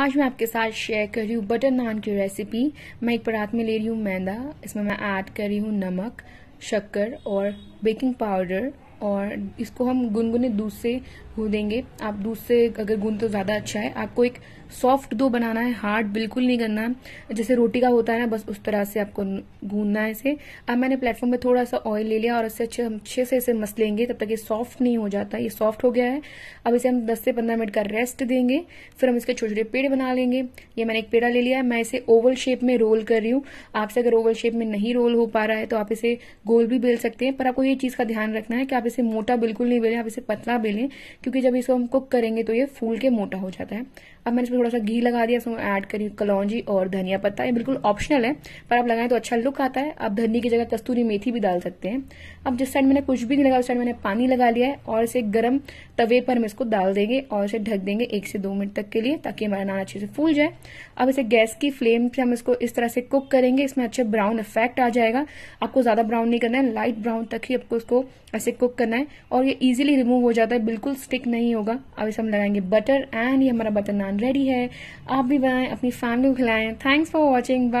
आज मैं आपके साथ शेयर कर रही हूँ बटर नान की रेसिपी मैं एक परात में ले रही हूँ मैदा इसमें मैं ऐड कर रही हूँ नमक शक्कर और बेकिंग पाउडर और इसको हम गुनगुने दूध से गूंदेंगे आप दूध से अगर गूंद तो ज़्यादा अच्छा है आपको एक सॉफ्ट दो बनाना है हार्ड बिल्कुल नहीं करना जैसे रोटी का होता है ना बस उस तरह से आपको गूंदना है इसे अब मैंने प्लेटफॉर्म में थोड़ा सा ऑयल ले लिया और इससे अच्छे हम अच्छे से इसे मस लेंगे तब तक ये सॉफ्ट नहीं हो जाता ये सॉफ्ट हो गया है अब इसे हम दस से पंद्रह मिनट का रेस्ट देंगे फिर हम इसके छोटे छोटे पेड़ बना लेंगे ये मैंने एक पेड़ा ले लिया है मैं इसे ओवल शेप में रोल कर रही हूँ आपसे अगर ओवल शेप में नहीं रोल हो पा रहा है तो आप इसे गोल भी बेल सकते हैं पर आपको ये चीज़ का ध्यान रखना है कि आप इसे मोटा बिल्कुल नहीं बेलें आप इसे पतला बेलें क्योंकि जब इसको हम कुक करेंगे तो ये फूल के मोटा हो जाता है अब मैंने इसमें थोड़ा सा घी लगा दिया इसमें ऐड करी कलौजी और धनिया पत्ता ये बिल्कुल ऑप्शनल है पर आप लगाएं तो अच्छा लुक आता है आप धनी की जगह कस्तूरी मेथी भी डाल सकते हैं अब जिस साइड मैंने कुछ भी नहीं लगा उस साइड मैंने पानी लगा लिया है और इसे गर्म तवे पर हम इसको डाल देंगे और इसे ढक देंगे एक से दो मिनट तक के लिए ताकि हमारा नान अच्छे से फूल जाए अब इसे गैस की फ्लेम से हम इसको इस तरह से कुक करेंगे इसमें अच्छे ब्राउन इफेक्ट आ जाएगा आपको ज्यादा ब्राउन नहीं करना है लाइट ब्राउन तक ही आपको इसको ऐसे कुक करना है और ये इजीली रिमूव हो जाता है बिल्कुल स्टिक नहीं होगा अब इसे हम लगाएंगे बटर एंड ये हमारा बटर नान रेडी है आप भी बनाएं अपनी फैमिली को खिलाएं थैंक्स फॉर वॉचिंग बाय